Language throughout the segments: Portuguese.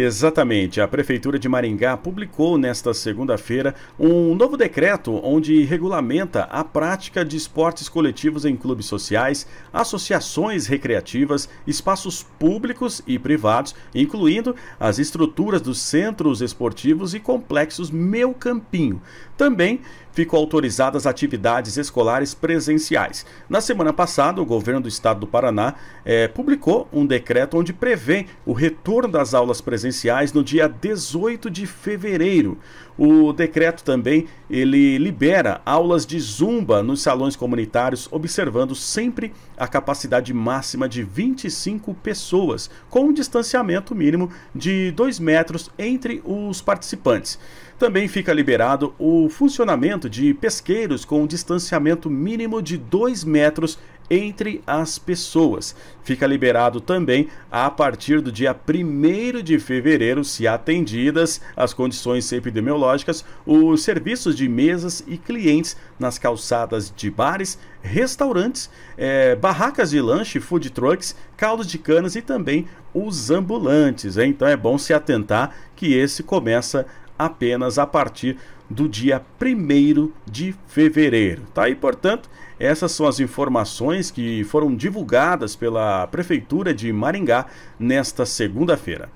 Exatamente. A Prefeitura de Maringá publicou nesta segunda-feira um novo decreto onde regulamenta a prática de esportes coletivos em clubes sociais, associações recreativas, espaços públicos e privados, incluindo as estruturas dos centros esportivos e complexos Meu Campinho. Também ficou autorizadas atividades escolares presenciais. Na semana passada, o governo do estado do Paraná eh, publicou um decreto onde prevê o retorno das aulas presenciais presenciais no dia 18 de fevereiro. O decreto também ele libera aulas de zumba nos salões comunitários, observando sempre a capacidade máxima de 25 pessoas, com um distanciamento mínimo de 2 metros entre os participantes. Também fica liberado o funcionamento de pesqueiros com um distanciamento mínimo de 2 metros entre as pessoas. Fica liberado também a partir do dia 1 de fevereiro, se atendidas as condições epidemiológicas, os serviços de mesas e clientes nas calçadas de bares, restaurantes, é, barracas de lanche, food trucks, caldos de canas e também os ambulantes. Hein? Então é bom se atentar que esse começa apenas a partir do dia 1 de fevereiro. Tá? E, portanto, essas são as informações que foram divulgadas pela Prefeitura de Maringá nesta segunda-feira.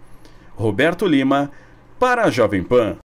Roberto Lima, para a Jovem Pan.